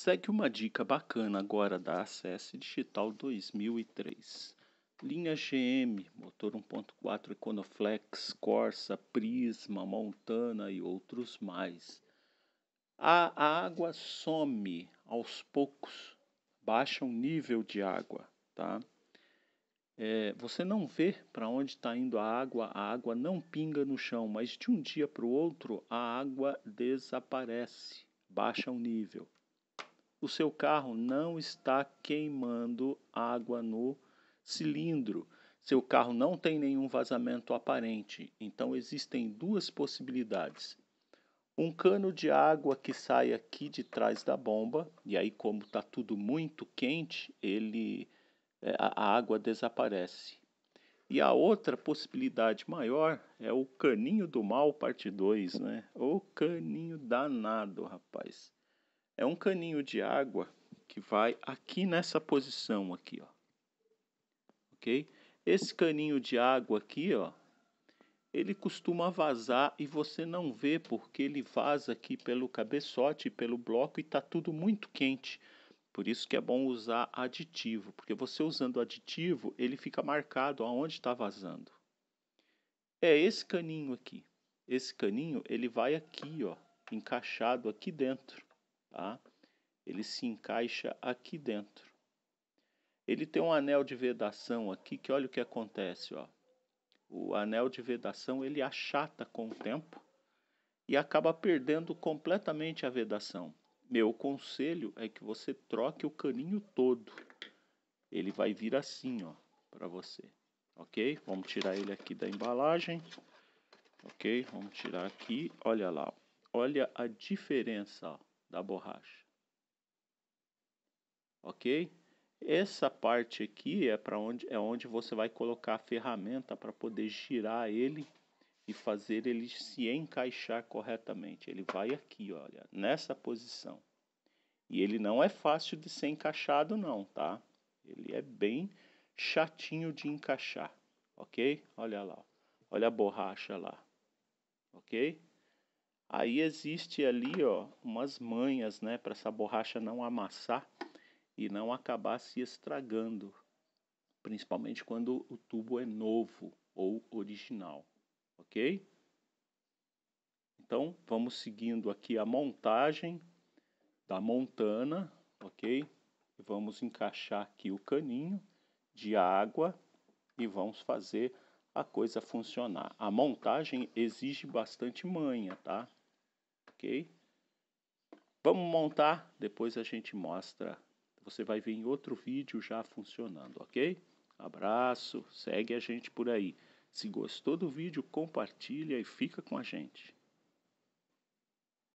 Segue uma dica bacana agora da Acess Digital 2003. Linha GM, motor 1.4 Econoflex, Corsa, Prisma, Montana e outros mais. A, a água some aos poucos, baixa o nível de água, tá? É, você não vê para onde está indo a água, a água não pinga no chão, mas de um dia para o outro a água desaparece, baixa o nível o seu carro não está queimando água no cilindro. Seu carro não tem nenhum vazamento aparente. Então existem duas possibilidades. Um cano de água que sai aqui de trás da bomba, e aí, como está tudo muito quente, ele, é, a água desaparece. E a outra possibilidade maior é o caninho do mal, parte 2, né? O caninho danado, rapaz é um caninho de água que vai aqui nessa posição aqui, ó. OK? Esse caninho de água aqui, ó, ele costuma vazar e você não vê porque ele vaza aqui pelo cabeçote, pelo bloco e tá tudo muito quente. Por isso que é bom usar aditivo, porque você usando aditivo, ele fica marcado aonde está vazando. É esse caninho aqui. Esse caninho, ele vai aqui, ó, encaixado aqui dentro. Tá? Ele se encaixa aqui dentro. Ele tem um anel de vedação aqui que olha o que acontece. Ó. O anel de vedação ele achata com o tempo e acaba perdendo completamente a vedação. Meu conselho é que você troque o caninho todo. Ele vai vir assim, ó, para você. OK? Vamos tirar ele aqui da embalagem. OK? Vamos tirar aqui. Olha lá. Olha a diferença, ó da borracha. Ok? Essa parte aqui é para onde é onde você vai colocar a ferramenta para poder girar ele e fazer ele se encaixar corretamente. Ele vai aqui, olha, nessa posição. E ele não é fácil de ser encaixado não, tá? Ele é bem chatinho de encaixar, ok? Olha lá, olha a borracha lá, ok? Aí existe ali ó, umas manhas né, para essa borracha não amassar e não acabar se estragando, principalmente quando o tubo é novo ou original, ok? Então vamos seguindo aqui a montagem da montana, ok? Vamos encaixar aqui o caninho de água e vamos fazer a coisa funcionar. A montagem exige bastante manha, tá? ok? Vamos montar, depois a gente mostra. Você vai ver em outro vídeo já funcionando, ok? Abraço, segue a gente por aí. Se gostou do vídeo, compartilha e fica com a gente.